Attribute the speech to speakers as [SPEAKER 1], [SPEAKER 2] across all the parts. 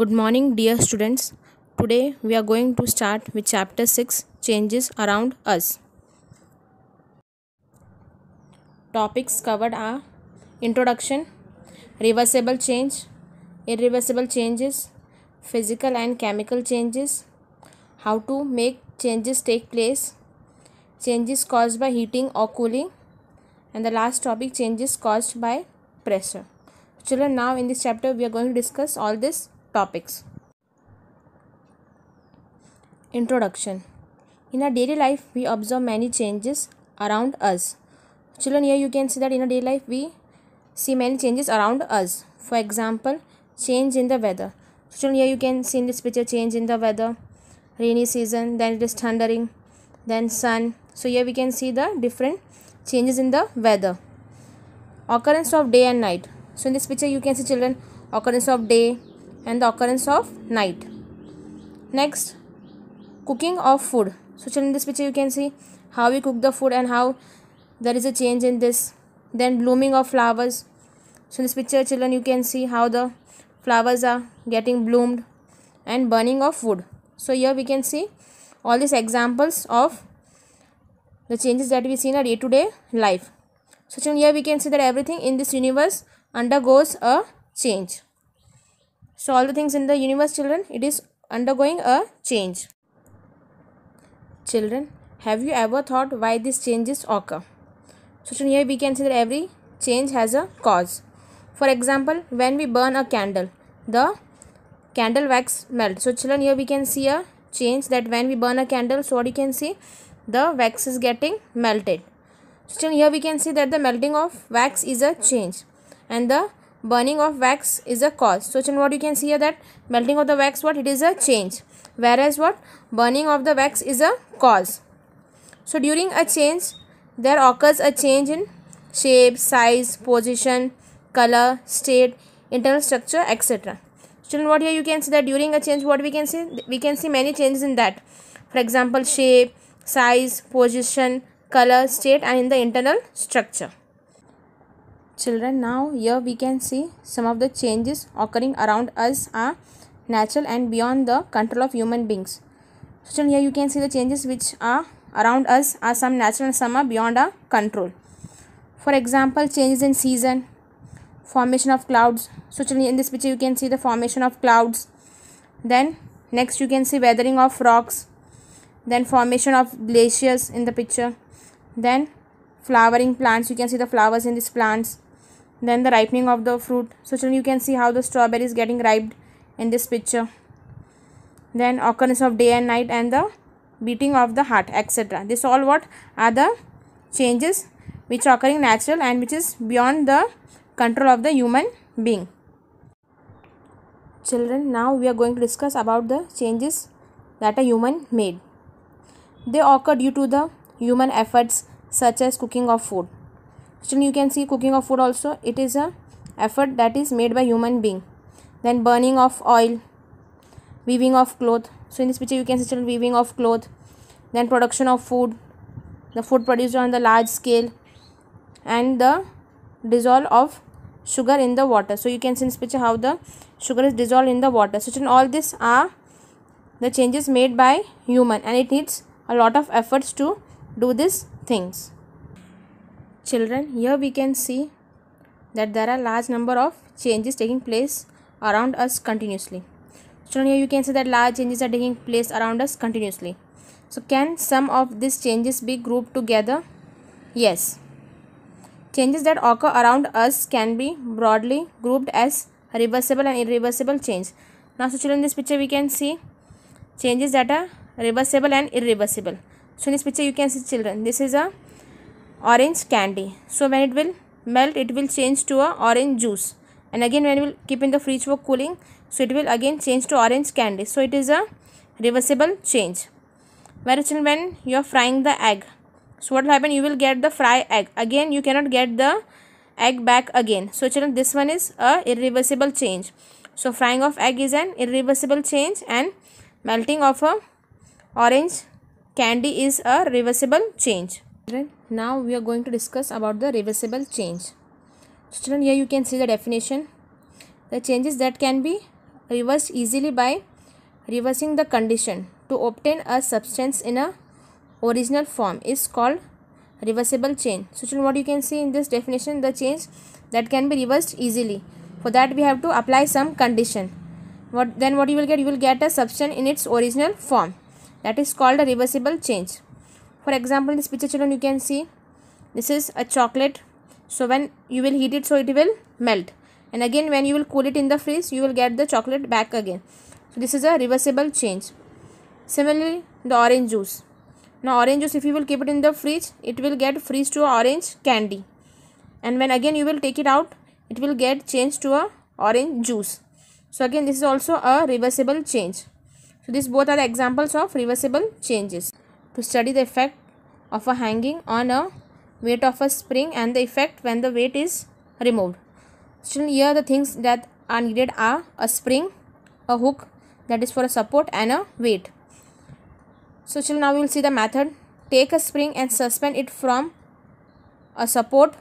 [SPEAKER 1] Good morning, dear students. Today we are going to start with chapter 6 Changes Around Us. Topics covered are Introduction, Reversible Change, Irreversible Changes, Physical and Chemical Changes, How to Make Changes Take Place, Changes Caused by Heating or Cooling, and the last topic Changes Caused by Pressure. Children, now in this chapter we are going to discuss all this topics. Introduction In our daily life, we observe many changes around us. Children, here you can see that in our daily life, we see many changes around us. For example, change in the weather. Children, here you can see in this picture change in the weather, rainy season, then it is thundering, then sun. So, here we can see the different changes in the weather. Occurrence of day and night. So, in this picture, you can see children occurrence of day, and the occurrence of night. Next, cooking of food. So children, in this picture you can see how we cook the food and how there is a change in this. Then blooming of flowers. So in this picture children you can see how the flowers are getting bloomed and burning of wood. So here we can see all these examples of the changes that we see in our day-to-day -day life. So children here we can see that everything in this universe undergoes a change so all the things in the universe children it is undergoing a change children have you ever thought why these changes occur so children here we can see that every change has a cause for example when we burn a candle the candle wax melt so children here we can see a change that when we burn a candle so what you can see the wax is getting melted so children here we can see that the melting of wax is a change and the burning of wax is a cause so what you can see here that melting of the wax what it is a change whereas what burning of the wax is a cause so during a change there occurs a change in shape size position color state internal structure etc Children, what here you can see that during a change what we can see we can see many changes in that for example shape size position color state and in the internal structure children now here we can see some of the changes occurring around us are natural and beyond the control of human beings so children here you can see the changes which are around us are some natural and some are beyond our control for example changes in season formation of clouds so children in this picture you can see the formation of clouds then next you can see weathering of rocks then formation of glaciers in the picture then flowering plants you can see the flowers in these plants then the ripening of the fruit so children you can see how the strawberry is getting ripened in this picture then occurrence of day and night and the beating of the heart etc this all what are the changes which are occurring natural and which is beyond the control of the human being children now we are going to discuss about the changes that a human made they occur due to the human efforts such as cooking of food Student, you can see cooking of food also. It is a effort that is made by human being. Then burning of oil, weaving of cloth. So in this picture, you can see children weaving of cloth. Then production of food, the food produced on the large scale, and the dissolve of sugar in the water. So you can see in this picture how the sugar is dissolved in the water. So children, all this are the changes made by human and it needs a lot of efforts to do these things children here we can see that there are large number of changes taking place around us continuously children here you can see that large changes are taking place around us continuously so can some of these changes be grouped together yes changes that occur around us can be broadly grouped as reversible and irreversible change now so children in this picture we can see changes that are reversible and irreversible so in this picture you can see children this is a orange candy so when it will melt it will change to a orange juice and again when we will keep in the fridge for cooling so it will again change to orange candy so it is a reversible change whereas when you are frying the egg so what will happen you will get the fry egg again you cannot get the egg back again so children this one is a irreversible change so frying of egg is an irreversible change and melting of a orange candy is a reversible change now we are going to discuss about the reversible change children, here you can see the definition the changes that can be reversed easily by reversing the condition to obtain a substance in a original form is called reversible change so children, what you can see in this definition the change that can be reversed easily for that we have to apply some condition what then what you will get you will get a substance in its original form that is called a reversible change for example this picture children you can see this is a chocolate so when you will heat it so it will melt and again when you will cool it in the freeze you will get the chocolate back again so this is a reversible change similarly the orange juice now orange juice if you will keep it in the fridge it will get freeze to orange candy and when again you will take it out it will get changed to a orange juice so again this is also a reversible change so these both are the examples of reversible changes to study the effect of a hanging on a weight of a spring and the effect when the weight is removed. Still here the things that are needed are a spring, a hook that is for a support and a weight. So still now we will see the method. Take a spring and suspend it from a support.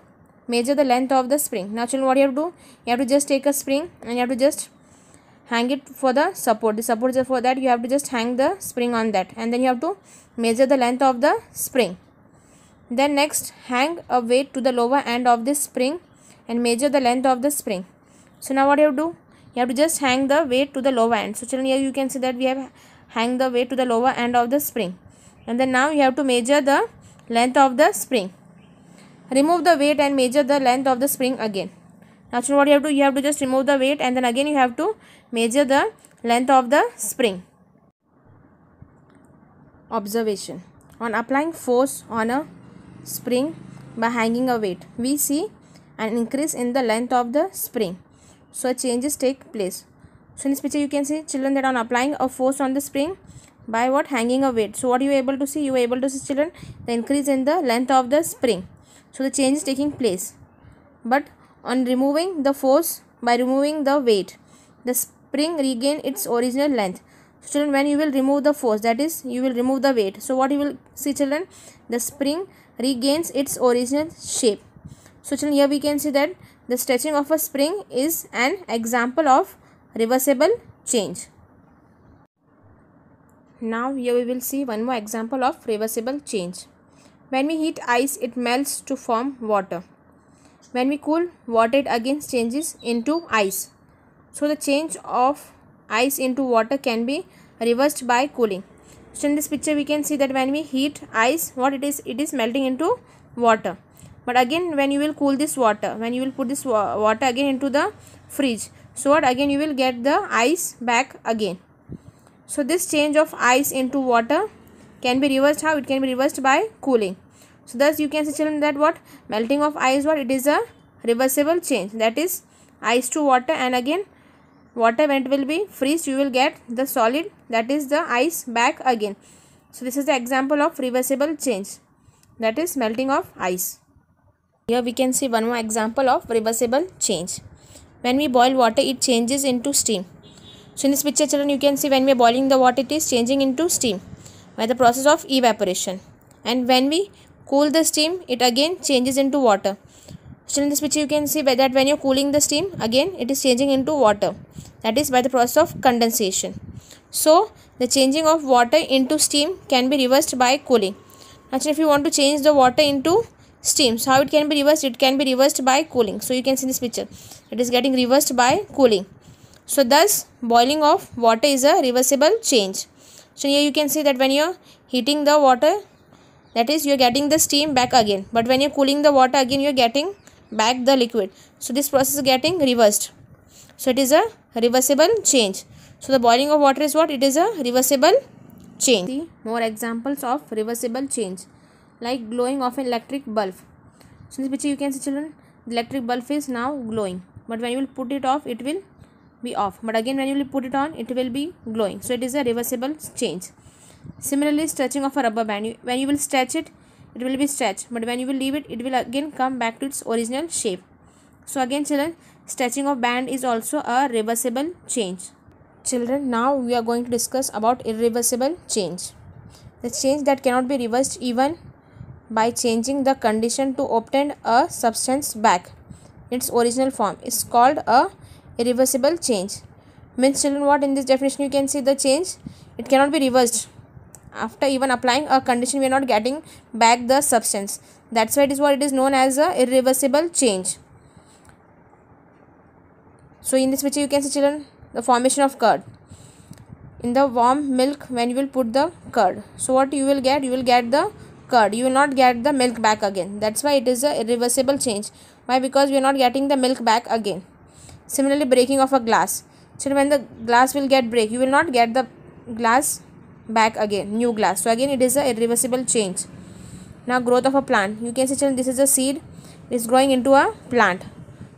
[SPEAKER 1] Measure the length of the spring. Now children what you have to do? You have to just take a spring and you have to just hang it for the support the support for that you have to just hang the spring on that and then you have to measure the length of the spring then next hang a weight to the lower end of this spring and measure the length of the spring so now what you have to do you have to just hang the weight to the lower end so children here you can see that we have hang the weight to the lower end of the spring and then now you have to measure the length of the spring remove the weight and measure the length of the spring again now so what you have to you have to just remove the weight and then again you have to measure the length of the spring observation on applying force on a spring by hanging a weight we see an increase in the length of the spring so changes take place so in this picture you can see children that on applying a force on the spring by what hanging a weight so what you able to see you are able to see children the increase in the length of the spring so the change is taking place but on removing the force by removing the weight. The spring regain its original length. So children, when you will remove the force, that is, you will remove the weight. So what you will see, children, the spring regains its original shape. So children, here we can see that the stretching of a spring is an example of reversible change. Now here we will see one more example of reversible change. When we heat ice, it melts to form water. When we cool, water it again changes into ice. So the change of ice into water can be reversed by cooling. So in this picture we can see that when we heat ice, what it is, it is melting into water. But again when you will cool this water, when you will put this wa water again into the fridge, so what again you will get the ice back again. So this change of ice into water can be reversed how it can be reversed by cooling so thus you can see children that what melting of ice what it is a reversible change that is ice to water and again water when it will be freeze you will get the solid that is the ice back again so this is the example of reversible change that is melting of ice here we can see one more example of reversible change when we boil water it changes into steam so in this picture children you can see when we are boiling the water it is changing into steam by the process of evaporation and when we cool the steam it again changes into water so in this picture you can see that when you're cooling the steam again it is changing into water that is by the process of condensation so the changing of water into steam can be reversed by cooling actually if you want to change the water into steam so how it can be reversed it can be reversed by cooling so you can see this picture it is getting reversed by cooling so thus boiling of water is a reversible change so here you can see that when you're heating the water that is you are getting the steam back again but when you are cooling the water again you are getting back the liquid so this process is getting reversed so it is a reversible change so the boiling of water is what it is a reversible change see more examples of reversible change like glowing of an electric bulb so in this picture you can see children the electric bulb is now glowing but when you will put it off it will be off but again when you will put it on it will be glowing so it is a reversible change Similarly, stretching of a rubber band, you, when you will stretch it, it will be stretched. But when you will leave it, it will again come back to its original shape. So again children, stretching of band is also a reversible change. Children, now we are going to discuss about irreversible change. The change that cannot be reversed even by changing the condition to obtain a substance back its original form is called a irreversible change. Means children what in this definition you can see the change it cannot be reversed after even applying a condition we are not getting back the substance that's why it is what it is known as a irreversible change so in this picture you can see children the formation of curd in the warm milk when you will put the curd so what you will get you will get the curd you will not get the milk back again that's why it is a irreversible change why because we are not getting the milk back again similarly breaking of a glass so when the glass will get break you will not get the glass back again new glass so again it is a irreversible change now growth of a plant you can see children this is a seed it is growing into a plant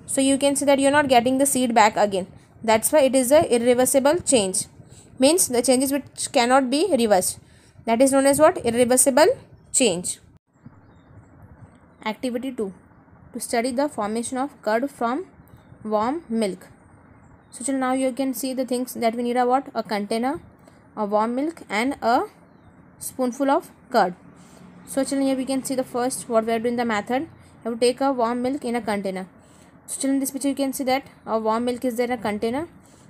[SPEAKER 1] so you can see that you are not getting the seed back again that's why it is a irreversible change means the changes which cannot be reversed that is known as what irreversible change activity 2 to study the formation of curd from warm milk so now you can see the things that we need are what a container a warm milk and a spoonful of curd. So children here we can see the first what we are doing the method. I will take a warm milk in a container. So children this picture you can see that a warm milk is there in a container.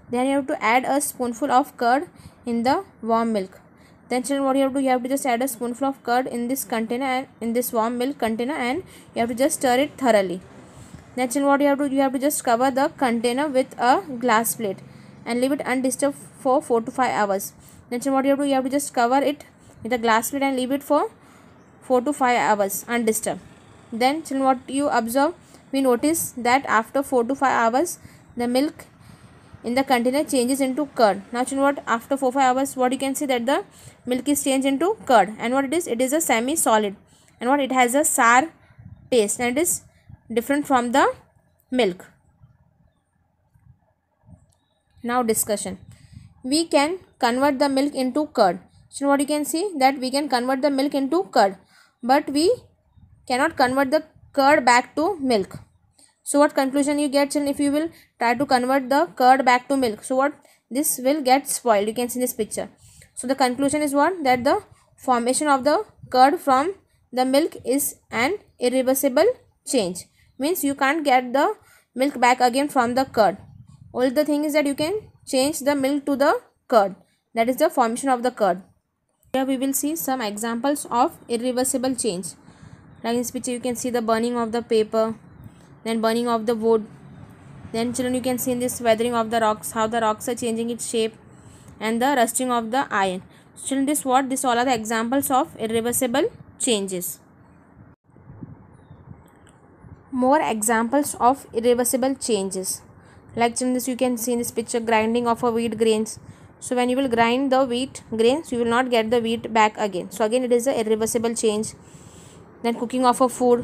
[SPEAKER 1] Then you have to add a spoonful of curd in the warm milk. Then children what you have to do you have to just add a spoonful of curd in this container and in this warm milk container and you have to just stir it thoroughly. Then children what you have to do you have to just cover the container with a glass plate and leave it undisturbed for 4 to 5 hours then what you have to do you have to just cover it with a glass plate and leave it for 4 to 5 hours undisturbed then children what you observe we notice that after 4 to 5 hours the milk in the container changes into curd now children what after 4 5 hours what you can see that the milk is changed into curd and what it is it is a semi solid and what it has a sour taste and it is different from the milk now discussion we can convert the milk into curd so what you can see that we can convert the milk into curd but we cannot convert the curd back to milk so what conclusion you get and if you will try to convert the curd back to milk so what this will get spoiled you can see this picture so the conclusion is what that the formation of the curd from the milk is an irreversible change means you can't get the milk back again from the curd all the thing is that you can change the milk to the curd that is the formation of the curd. Here we will see some examples of irreversible change. Like in this picture you can see the burning of the paper, then burning of the wood. Then children you can see in this weathering of the rocks, how the rocks are changing its shape and the rusting of the iron. So children this what? This all are the examples of irreversible changes. More examples of irreversible changes. Like in this you can see in this picture grinding of a wheat grains so when you will grind the wheat grains you will not get the wheat back again so again it is a irreversible change then cooking of a food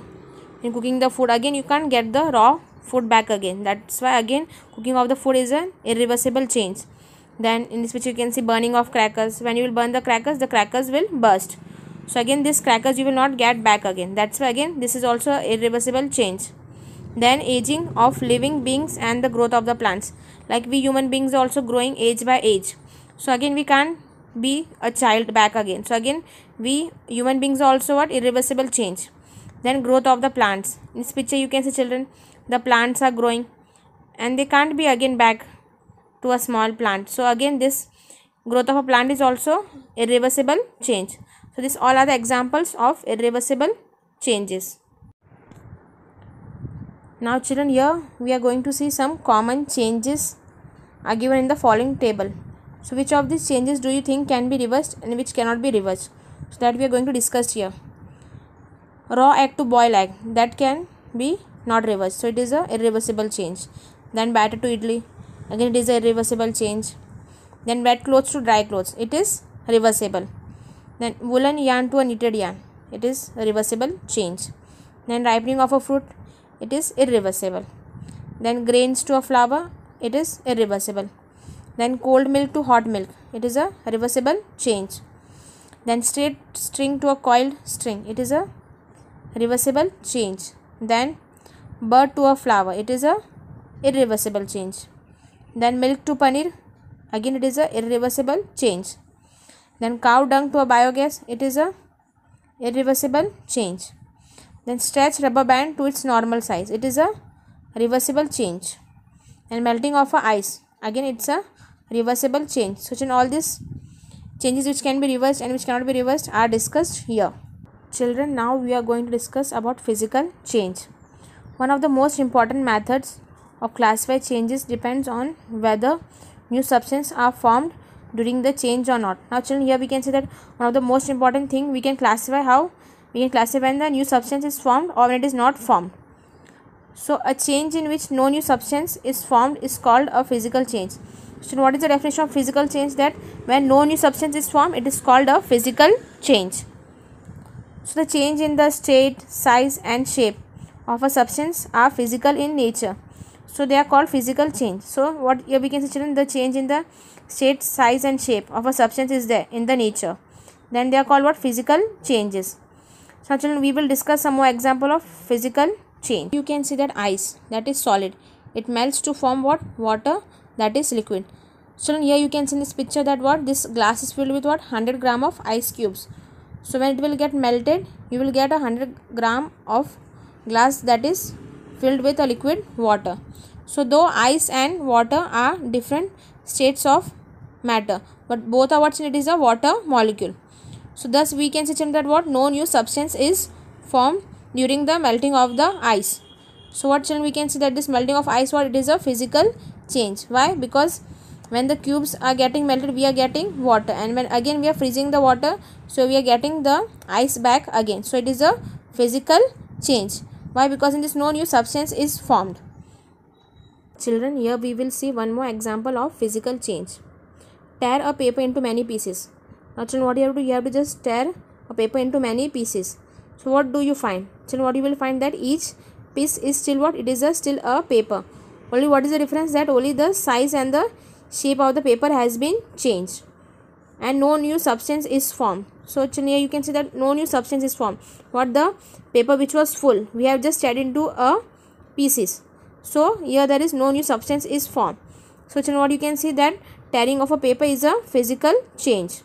[SPEAKER 1] in cooking the food again you can't get the raw food back again that's why again cooking of the food is an irreversible change then in this picture you can see burning of crackers when you will burn the crackers the crackers will burst so again this crackers you will not get back again that's why again this is also irreversible change then aging of living beings and the growth of the plants like we human beings also growing age by age so again we can't be a child back again so again we human beings also what irreversible change then growth of the plants in this picture you can see children the plants are growing and they can't be again back to a small plant so again this growth of a plant is also irreversible change so this all are the examples of irreversible changes now children here we are going to see some common changes are given in the following table so which of these changes do you think can be reversed and which cannot be reversed? So that we are going to discuss here. Raw egg to boil egg that can be not reversed. So it is a irreversible change. Then batter to idli again it is a irreversible change. Then wet clothes to dry clothes it is reversible. Then woolen yarn to a knitted yarn it is reversible change. Then ripening of a fruit it is irreversible. Then grains to a flour it is irreversible then cold milk to hot milk it is a reversible change then straight string to a coiled string it is a reversible change then bird to a flower it is a irreversible change then milk to paneer again it is a irreversible change then cow dung to a biogas it is a irreversible change then stretch rubber band to its normal size it is a reversible change and melting of a ice again it's a reversible change so in all these changes which can be reversed and which cannot be reversed are discussed here children now we are going to discuss about physical change one of the most important methods of classified changes depends on whether new substances are formed during the change or not now children here we can say that one of the most important thing we can classify how we can classify when the new substance is formed or when it is not formed so a change in which no new substance is formed is called a physical change so, what is the definition of physical change? That when no new substance is formed, it is called a physical change. So, the change in the state, size, and shape of a substance are physical in nature. So, they are called physical change. So, what here we can see children, the change in the state, size, and shape of a substance is there in the nature. Then they are called what physical changes. So, children, we will discuss some more example of physical change. You can see that ice that is solid. It melts to form what water that is liquid so here you can see in this picture that what this glass is filled with what 100 gram of ice cubes so when it will get melted you will get a 100 gram of glass that is filled with a liquid water so though ice and water are different states of matter but both are what's in it is a water molecule so thus we can say that what no new substance is formed during the melting of the ice so what children we can see that this melting of ice what it is a physical change why because when the cubes are getting melted we are getting water and when again we are freezing the water so we are getting the ice back again so it is a physical change why because in this no new substance is formed children here we will see one more example of physical change tear a paper into many pieces now children what you have to do you have to just tear a paper into many pieces so what do you find children what you will find that each piece is still what it is a still a paper only what is the difference that only the size and the shape of the paper has been changed and no new substance is formed so here you can see that no new substance is formed what the paper which was full we have just shed into a pieces so here there is no new substance is formed so here what you can see that tearing of a paper is a physical change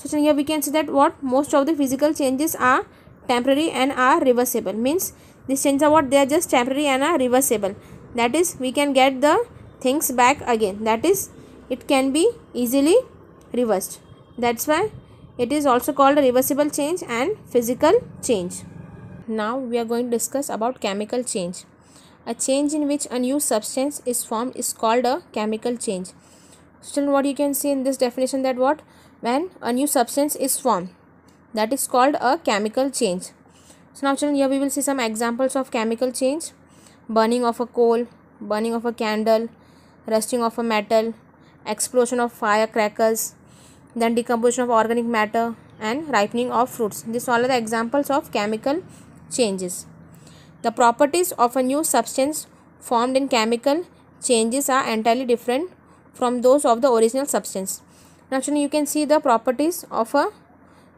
[SPEAKER 1] so here we can see that what most of the physical changes are temporary and are reversible means these changes are what they are just temporary and are reversible that is we can get the things back again that is it can be easily reversed that's why it is also called reversible change and physical change now we are going to discuss about chemical change a change in which a new substance is formed is called a chemical change still what you can see in this definition that what when a new substance is formed that is called a chemical change so now children here we will see some examples of chemical change burning of a coal, burning of a candle, rusting of a metal, explosion of firecrackers, then decomposition of organic matter and ripening of fruits. These all are the examples of chemical changes. The properties of a new substance formed in chemical changes are entirely different from those of the original substance. Naturally, you can see the properties of a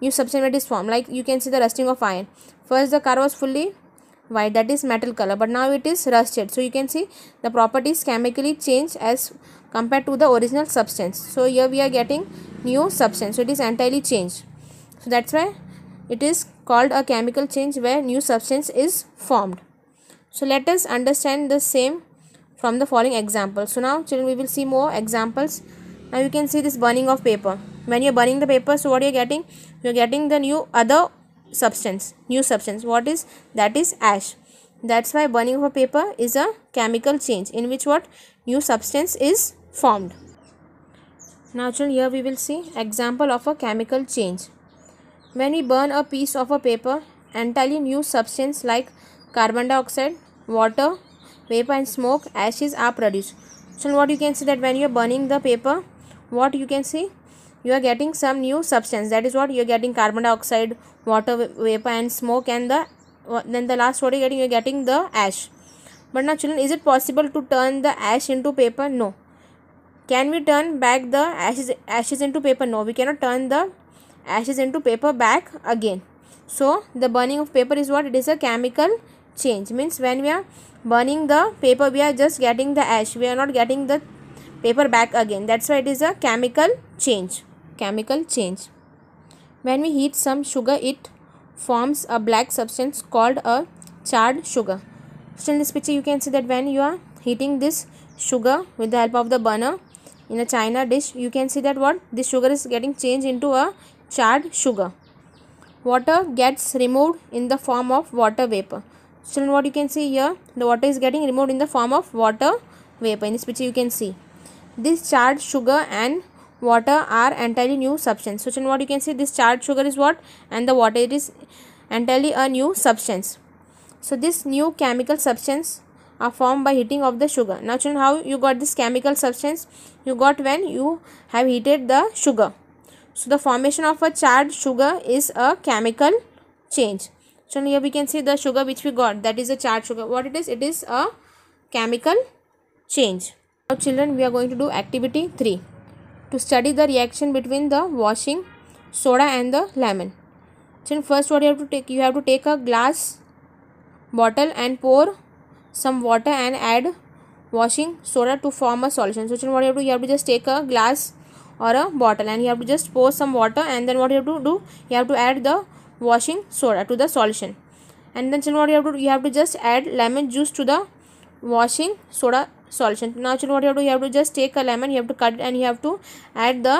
[SPEAKER 1] new substance that is formed. Like you can see the rusting of iron. First, the car was fully why that is metal color but now it is rusted so you can see the properties chemically change as compared to the original substance so here we are getting new substance so it is entirely changed so that's why it is called a chemical change where new substance is formed so let us understand the same from the following example so now children we will see more examples now you can see this burning of paper when you're burning the paper so what you're getting you're getting the new other substance new substance what is that is ash that's why burning of a paper is a chemical change in which what new substance is formed now here we will see example of a chemical change when we burn a piece of a paper entirely new substance like carbon dioxide water vapor and smoke ashes are produced so what you can see that when you are burning the paper what you can see you are getting some new substance that is what you are getting carbon dioxide water vapor and smoke and the then the last what you are getting you are getting the ash but now children is it possible to turn the ash into paper no can we turn back the ashes ashes into paper no we cannot turn the ashes into paper back again so the burning of paper is what it is a chemical change means when we are burning the paper we are just getting the ash we are not getting the paper back again that's why it is a chemical change chemical change. When we heat some sugar, it forms a black substance called a charred sugar. So in this picture, you can see that when you are heating this sugar with the help of the burner in a china dish, you can see that what this sugar is getting changed into a charred sugar. Water gets removed in the form of water vapor. So what you can see here, the water is getting removed in the form of water vapor. In this picture, you can see this charred sugar and water are entirely new substance so in what you can see this charred sugar is what and the water is entirely a new substance so this new chemical substance are formed by heating of the sugar now children how you got this chemical substance you got when you have heated the sugar so the formation of a charred sugar is a chemical change so here we can see the sugar which we got that is a charred sugar what it is it is a chemical change now children we are going to do activity 3 to study the reaction between the washing soda and the lemon. Then first what you have to take you have to take a glass bottle and pour some water and add washing soda to form a solution. So then what you have to you have to just take a glass or a bottle and you have to just pour some water and then what you have to do you have to add the washing soda to the solution and then what you have to you have to just add lemon juice to the washing soda solution now children what you have to do you have to just take a lemon you have to cut it and you have to add the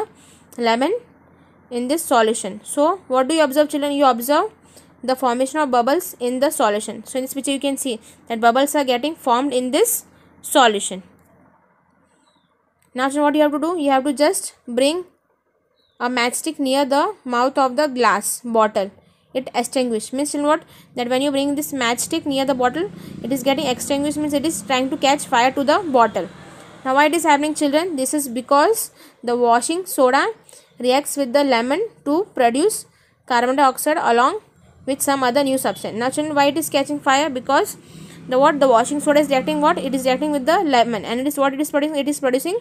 [SPEAKER 1] lemon in this solution so what do you observe children you observe the formation of bubbles in the solution so in this picture you can see that bubbles are getting formed in this solution now children what you have to do you have to just bring a matchstick near the mouth of the glass bottle it extinguished means what that when you bring this matchstick near the bottle it is getting extinguished means it is trying to catch fire to the bottle now why it is happening children this is because the washing soda reacts with the lemon to produce carbon dioxide along with some other new substance now children why it is catching fire because the what the washing soda is reacting what it is reacting with the lemon and it is what it is producing it is producing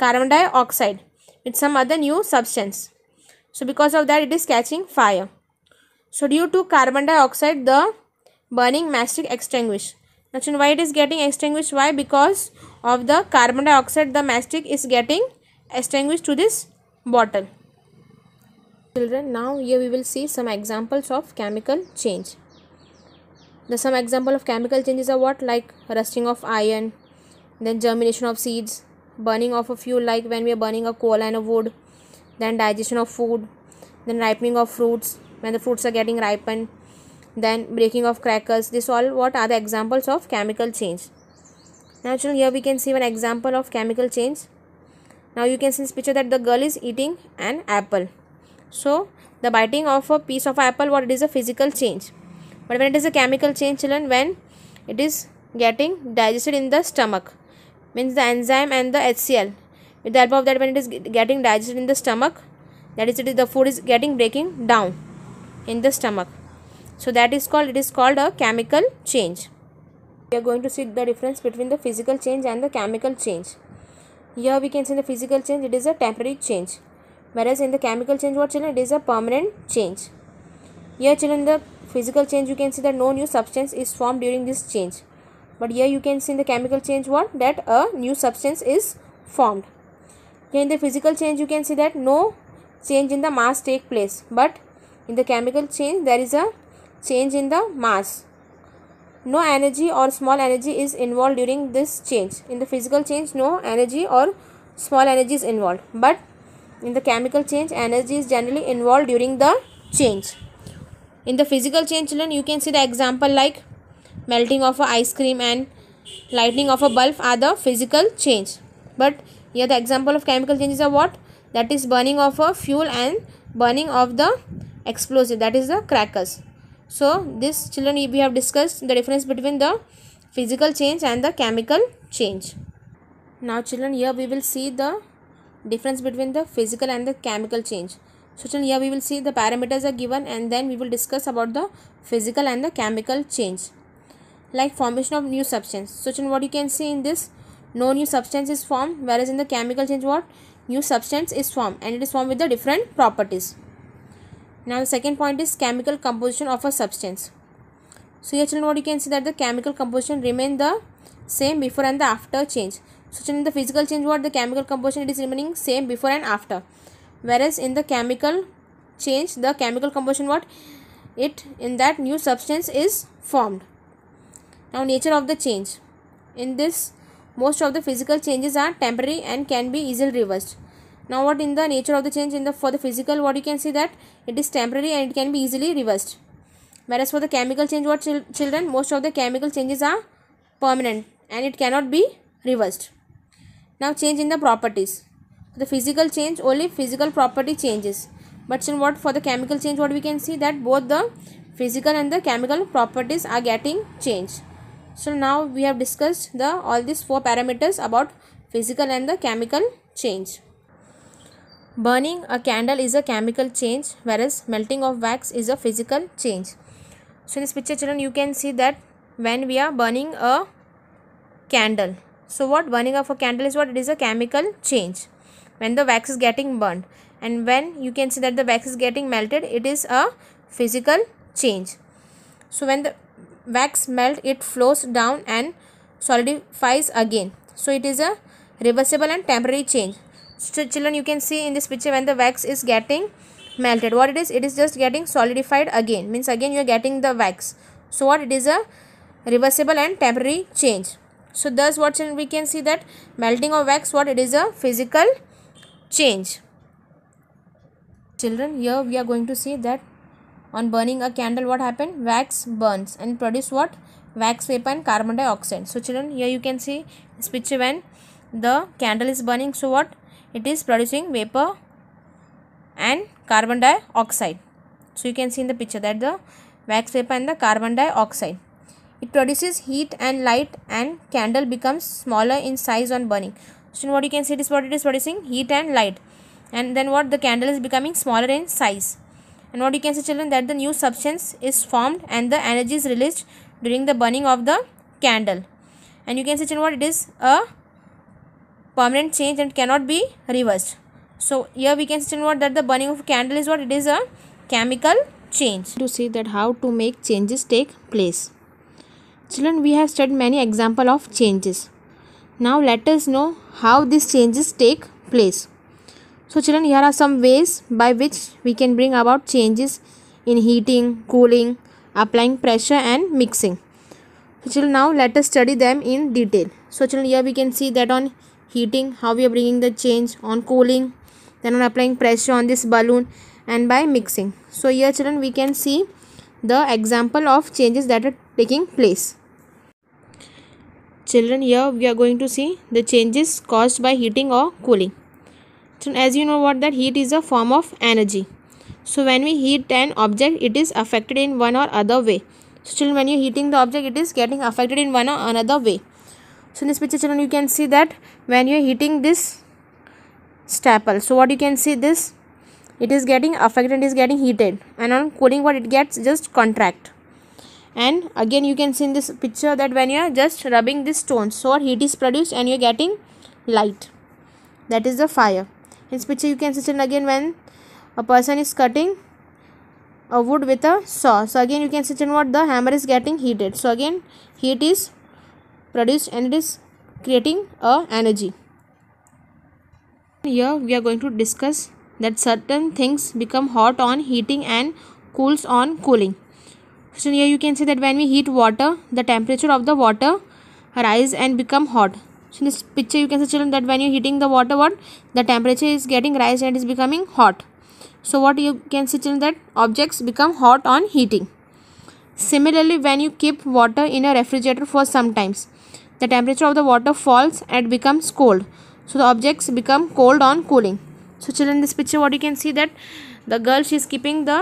[SPEAKER 1] carbon dioxide with some other new substance so because of that it is catching fire so due to carbon dioxide, the burning mastic extinguished. Now, why it is getting extinguished? Why? Because of the carbon dioxide, the mastic is getting extinguished to this bottle. Children, now here we will see some examples of chemical change. The some example of chemical changes are what? Like rusting of iron, then germination of seeds, burning of a fuel like when we are burning a coal and a wood, then digestion of food, then ripening of fruits, when the fruits are getting ripened then breaking of crackers this all what are the examples of chemical change naturally here we can see one example of chemical change now you can see this picture that the girl is eating an apple so the biting of a piece of apple what it is a physical change but when it is a chemical change children when it is getting digested in the stomach means the enzyme and the HCl with the help of that when it is getting digested in the stomach that is it is the food is getting breaking down in the stomach so that is called it is called a chemical change we are going to see the difference between the physical change and the chemical change here we can see the physical change it is a temporary change whereas in the chemical change what children it is a permanent change here children the physical change you can see that no new substance is formed during this change but here you can see in the chemical change what that a new substance is formed here in the physical change you can see that no change in the mass take place but in the chemical change there is a change in the mass no energy or small energy is involved during this change in the physical change no energy or small energy is involved but in the chemical change energy is generally involved during the change in the physical change children you can see the example like melting of a ice cream and lighting of a bulb are the physical change but here the example of chemical changes are what that is burning of a fuel and burning of the explosive that is the crackers so this children we have discussed the difference between the physical change and the chemical change now children here we will see the difference between the physical and the chemical change so children here we will see the parameters are given and then we will discuss about the physical and the chemical change like formation of new substance so children what you can see in this no new substance is formed whereas in the chemical change what new substance is formed and it is formed with the different properties now the second point is chemical composition of a substance. So here children what you can see that the chemical composition remain the same before and the after change. So in the physical change what the chemical composition it is remaining same before and after. Whereas in the chemical change the chemical composition what it in that new substance is formed. Now nature of the change. In this most of the physical changes are temporary and can be easily reversed now what in the nature of the change in the for the physical what you can see that it is temporary and it can be easily reversed whereas for the chemical change what chil children most of the chemical changes are permanent and it cannot be reversed now change in the properties the physical change only physical property changes but in what for the chemical change what we can see that both the physical and the chemical properties are getting changed so now we have discussed the all these four parameters about physical and the chemical change Burning a candle is a chemical change whereas melting of wax is a physical change. So in this picture children you can see that when we are burning a candle. So what burning of a candle is what it is a chemical change when the wax is getting burned and when you can see that the wax is getting melted it is a physical change. So when the wax melt it flows down and solidifies again. So it is a reversible and temporary change so children you can see in this picture when the wax is getting melted what it is it is just getting solidified again means again you are getting the wax so what it is a reversible and temporary change so thus what we can see that melting of wax what it is a physical change children here we are going to see that on burning a candle what happened wax burns and produce what wax vapor and carbon dioxide so children here you can see this picture when the candle is burning so what it is producing vapor and carbon dioxide. So you can see in the picture that the wax vapor and the carbon dioxide. It produces heat and light and candle becomes smaller in size on burning. So what you can see is what it is producing heat and light and then what the candle is becoming smaller in size. And what you can see children that the new substance is formed and the energy is released during the burning of the candle. And you can see children what it is a permanent change and cannot be reversed. So here we can still what that the burning of candle is what it is a chemical change. To see that how to make changes take place. Children, we have studied many example of changes. Now let us know how these changes take place. So children, here are some ways by which we can bring about changes in heating, cooling, applying pressure and mixing. So children, now let us study them in detail. So children, here we can see that on heating how we are bringing the change on cooling then on applying pressure on this balloon and by mixing so here children we can see the example of changes that are taking place children here we are going to see the changes caused by heating or cooling so as you know what that heat is a form of energy so when we heat an object it is affected in one or other way so children when you're heating the object it is getting affected in one or another way so in this picture children you can see that when you are heating this staple so what you can see this it is getting affected and is getting heated and on cooling what it gets just contract and again you can see in this picture that when you are just rubbing this stone so heat is produced and you are getting light that is the fire in this picture you can see again when a person is cutting a wood with a saw so again you can see and what the hammer is getting heated so again heat is produced and it is creating a energy here we are going to discuss that certain things become hot on heating and cools on cooling so here you can see that when we heat water the temperature of the water rise and become hot so in this picture you can see children that when you're heating the water what the temperature is getting rise and is becoming hot so what you can see children that objects become hot on heating similarly when you keep water in a refrigerator for some times the temperature of the water falls and becomes cold so the objects become cold on cooling so children in this picture what you can see that the girl she is keeping the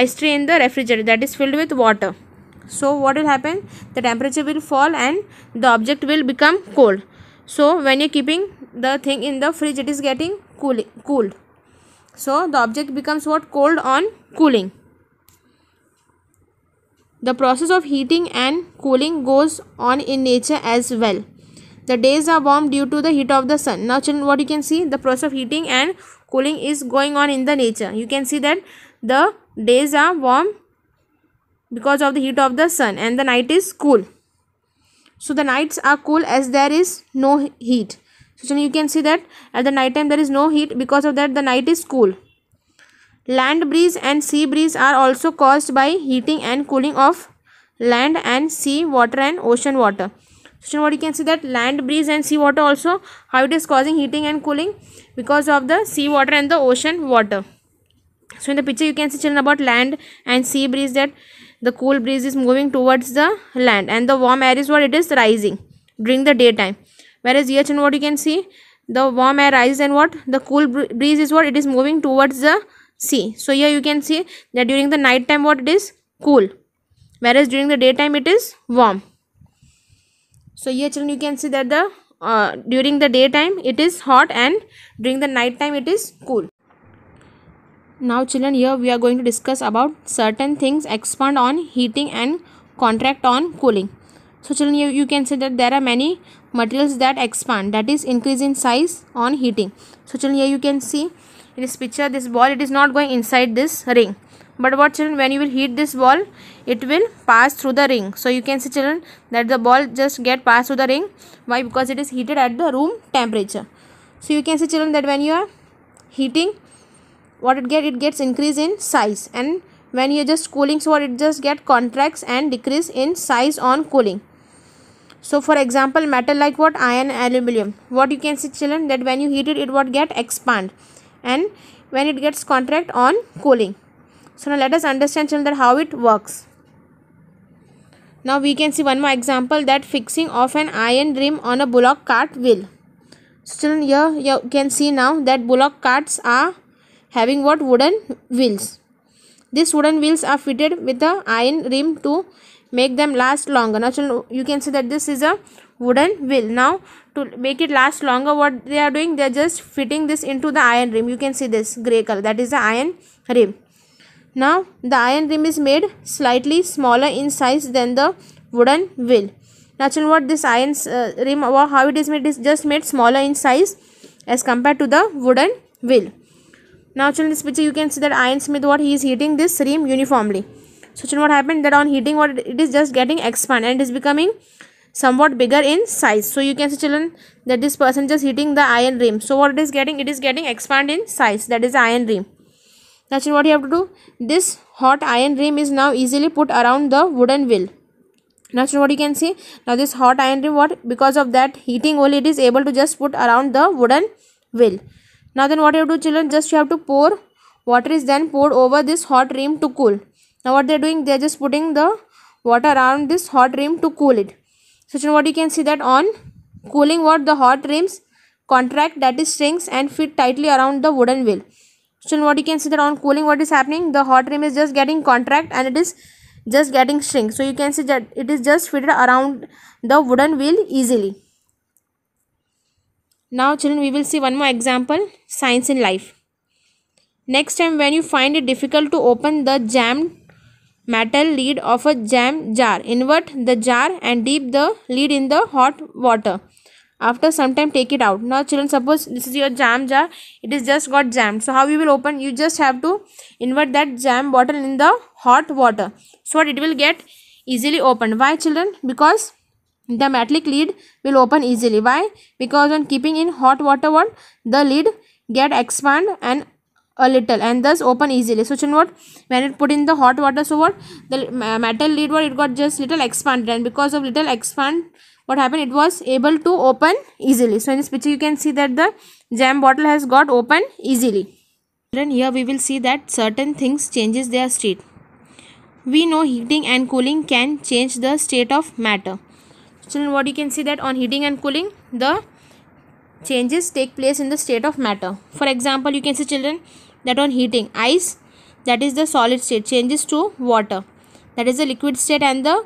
[SPEAKER 1] ice tray in the refrigerator that is filled with water so what will happen the temperature will fall and the object will become cold so when you're keeping the thing in the fridge it is getting cooling, cooled so the object becomes what cold on cooling the process of heating and cooling goes on in nature as well. The days are warm due to the heat of the sun. Now children what you can see the process of heating and cooling is going on in the nature. You can see that the days are warm because of the heat of the sun and the night is cool. So the nights are cool as there is no heat. So you can see that at the night time there is no heat because of that the night is cool. Land breeze and sea breeze are also caused by heating and cooling of land and sea water and ocean water. So what you can see that land breeze and sea water also how it is causing heating and cooling because of the sea water and the ocean water. So in the picture you can see children about land and sea breeze that the cool breeze is moving towards the land and the warm air is what it is rising during the daytime. Whereas here children what you can see the warm air rises and what the cool breeze is what it is moving towards the See So here you can see that during the night time what it is? Cool. Whereas during the daytime it is warm. So here children you can see that the uh, during the daytime it is hot and during the night time it is cool. Now children here we are going to discuss about certain things expand on heating and contract on cooling. So children you, you can see that there are many materials that expand that is increase in size on heating. So children here you can see in this picture this ball it is not going inside this ring but what children when you will hit this ball it will pass through the ring so you can see children that the ball just get passed through the ring why because it is heated at the room temperature so you can see children that when you are heating what it get it gets increase in size and when you are just cooling so what it just get contracts and decrease in size on cooling so for example metal like what iron aluminum what you can see children that when you heat it it what get expand and when it gets contract on cooling. So now let us understand children how it works. Now we can see one more example that fixing of an iron rim on a bullock cart wheel. Still here you can see now that bullock carts are having what wooden wheels. These wooden wheels are fitted with the iron rim to make them last longer. Now children you can see that this is a wooden wheel now to make it last longer what they are doing they are just fitting this into the iron rim you can see this gray color that is the iron rim now the iron rim is made slightly smaller in size than the wooden wheel naturally what this iron uh, rim or how it is made is just made smaller in size as compared to the wooden wheel now children in this picture you can see that iron smith what he is heating this rim uniformly so children what happened that on heating what it is just getting expand and it is becoming somewhat bigger in size so you can see children that this person just hitting the iron rim so what it is getting it is getting expand in size that is iron rim now children what you have to do this hot iron rim is now easily put around the wooden wheel now children what you can see now this hot iron rim what because of that heating oil it is able to just put around the wooden wheel now then what you have to do children just you have to pour water is then poured over this hot rim to cool now what they're doing they're just putting the water around this hot rim to cool it such what you can see that on cooling what the hot rims contract that is strings and fit tightly around the wooden wheel so what you can see that on cooling what is happening the hot rim is just getting contract and it is just getting string so you can see that it is just fitted around the wooden wheel easily now children we will see one more example science in life next time when you find it difficult to open the jammed metal lid of a jam jar. Invert the jar and dip the lid in the hot water. After some time take it out. Now children suppose this is your jam jar. It is just got jammed. So how you will open? You just have to invert that jam bottle in the hot water. So it will get easily opened. Why children? Because the metallic lid will open easily. Why? Because on keeping in hot water what? The lid get expand and a little and thus open easily so chin what when it put in the hot water so what the metal lid what it got just little expanded and because of little expand what happened it was able to open easily so in this picture you can see that the jam bottle has got open easily and here we will see that certain things changes their state we know heating and cooling can change the state of matter so what you can see that on heating and cooling the changes take place in the state of matter for example you can see children that on heating ice that is the solid state changes to water that is the liquid state and the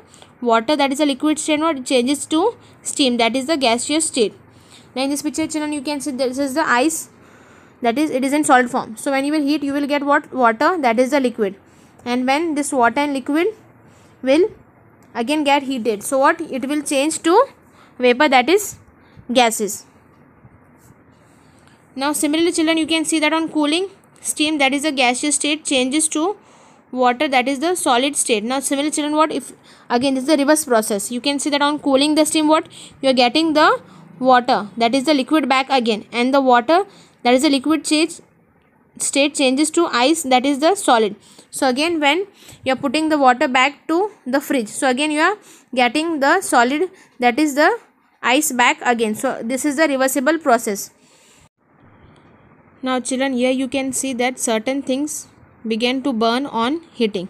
[SPEAKER 1] water that is the liquid state what changes to steam that is the gaseous state now in this picture children you can see this is the ice that is it is in solid form so when you will heat you will get what water that is the liquid and when this water and liquid will again get heated so what it will change to vapor that is gases now similarly children you can see that on cooling steam that is the gaseous state changes to water that is the solid state now similarly children what if again this is the reverse process you can see that on cooling the steam what you are getting the water that is the liquid back again and the water that is the liquid change state changes to ice that is the solid so again when you are putting the water back to the fridge so again you are getting the solid that is the ice back again so this is the reversible process now children here you can see that certain things began to burn on heating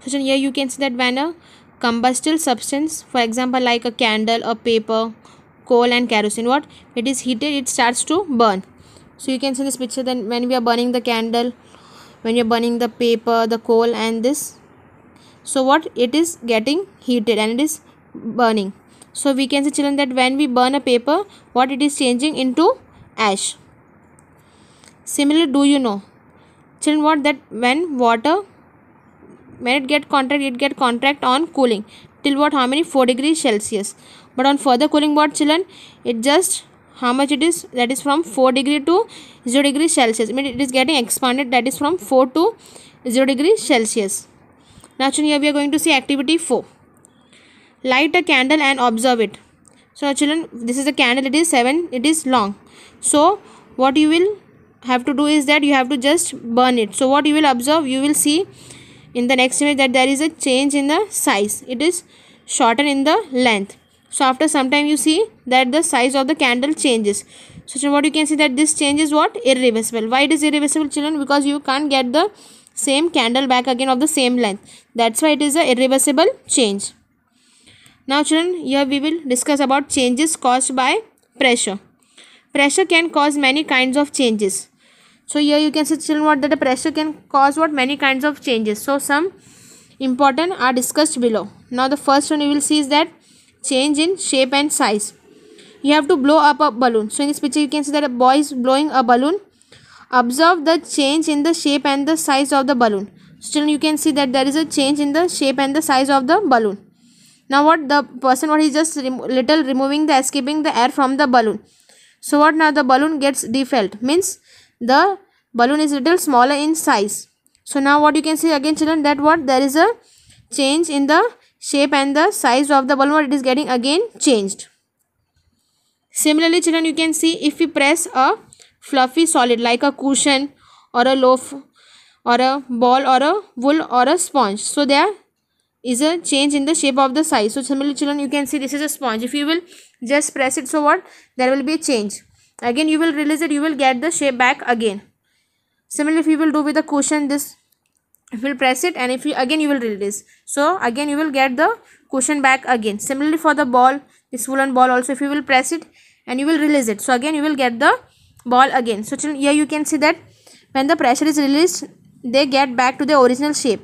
[SPEAKER 1] so children, here you can see that when a combustible substance for example like a candle or paper coal and kerosene what it is heated it starts to burn so you can see this picture then when we are burning the candle when you're burning the paper the coal and this so what it is getting heated and it is burning so we can see children that when we burn a paper what it is changing into ash similar do you know children what that when water when it get contract it get contract on cooling till what how many 4 degrees celsius but on further cooling what children it just how much it is that is from 4 degree to 0 degree celsius I mean it is getting expanded that is from 4 to 0 degree celsius now children here we are going to see activity 4 light a candle and observe it so children this is a candle it is 7 it is long so what you will have to do is that you have to just burn it so what you will observe you will see in the next image that there is a change in the size it is shorter in the length so after some time you see that the size of the candle changes so what you can see that this change is what irreversible why it is irreversible children because you can't get the same candle back again of the same length that's why it is a irreversible change now children here we will discuss about changes caused by pressure pressure can cause many kinds of changes so here you can see children what that the pressure can cause what many kinds of changes so some important are discussed below now the first one you will see is that change in shape and size you have to blow up a balloon so in this picture you can see that a boy is blowing a balloon observe the change in the shape and the size of the balloon still you can see that there is a change in the shape and the size of the balloon now what the person what is just rem little removing the escaping the air from the balloon so what now the balloon gets defelt means the balloon is little smaller in size so now what you can see again children that what there is a change in the shape and the size of the balloon it is getting again changed similarly children you can see if we press a fluffy solid like a cushion or a loaf or a ball or a wool or a sponge so there is a change in the shape of the size so similarly children you can see this is a sponge if you will just press it so what there will be a change again you will release it. you will get the shape back again similarly if you will do with the cushion this if you will press it and if you again you will release so again you will get the cushion back again similarly for the ball this woolen ball also if you will press it and you will release it so again you will get the ball again so here you can see that when the pressure is released they get back to the original shape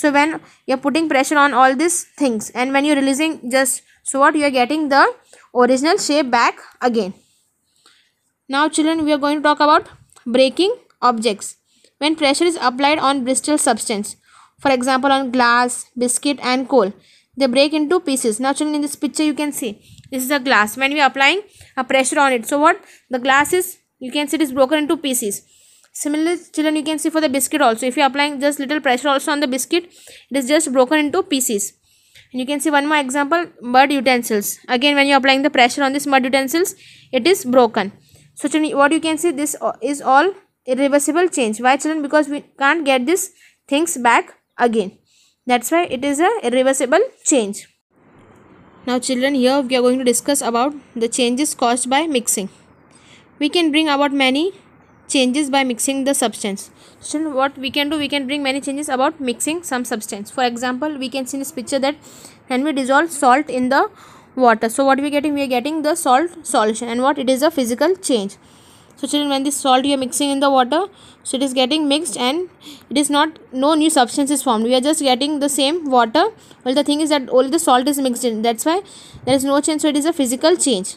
[SPEAKER 1] so when you're putting pressure on all these things and when you're releasing just so what you're getting the original shape back again now children we are going to talk about breaking objects when pressure is applied on brittle substance for example on glass biscuit and coal they break into pieces now children in this picture you can see this is a glass when we are applying a pressure on it so what the glass is you can see it is broken into pieces similarly children you can see for the biscuit also if you applying just little pressure also on the biscuit it is just broken into pieces and you can see one more example mud utensils again when you applying the pressure on this mud utensils it is broken so children what you can see this is all irreversible change why children because we can't get these things back again that's why it is a irreversible change now children here we are going to discuss about the changes caused by mixing we can bring about many changes by mixing the substance so what we can do we can bring many changes about mixing some substance for example we can see in this picture that when we dissolve salt in the water so what we are getting we are getting the salt solution and what it is a physical change so children when this salt you are mixing in the water so it is getting mixed and it is not no new substance is formed we are just getting the same water well the thing is that only the salt is mixed in that's why there is no change so it is a physical change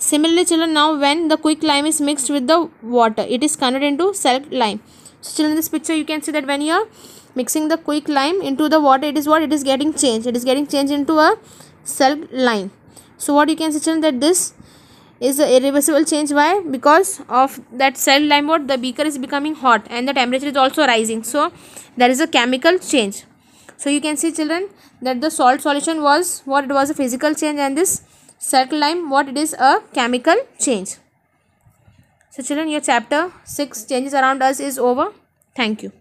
[SPEAKER 1] Similarly, children, now when the quick lime is mixed with the water, it is converted into salt lime. So, children, in this picture, you can see that when you are mixing the quick lime into the water, it is what? It is getting changed. It is getting changed into a salt lime. So, what you can see, children, that this is a irreversible change. Why? Because of that salt lime, what? The beaker is becoming hot and the temperature is also rising. So, there is a chemical change. So, you can see, children, that the salt solution was what? It was a physical change and this Circlime, what it is a chemical change. So children, your chapter 6 changes around us is over. Thank you.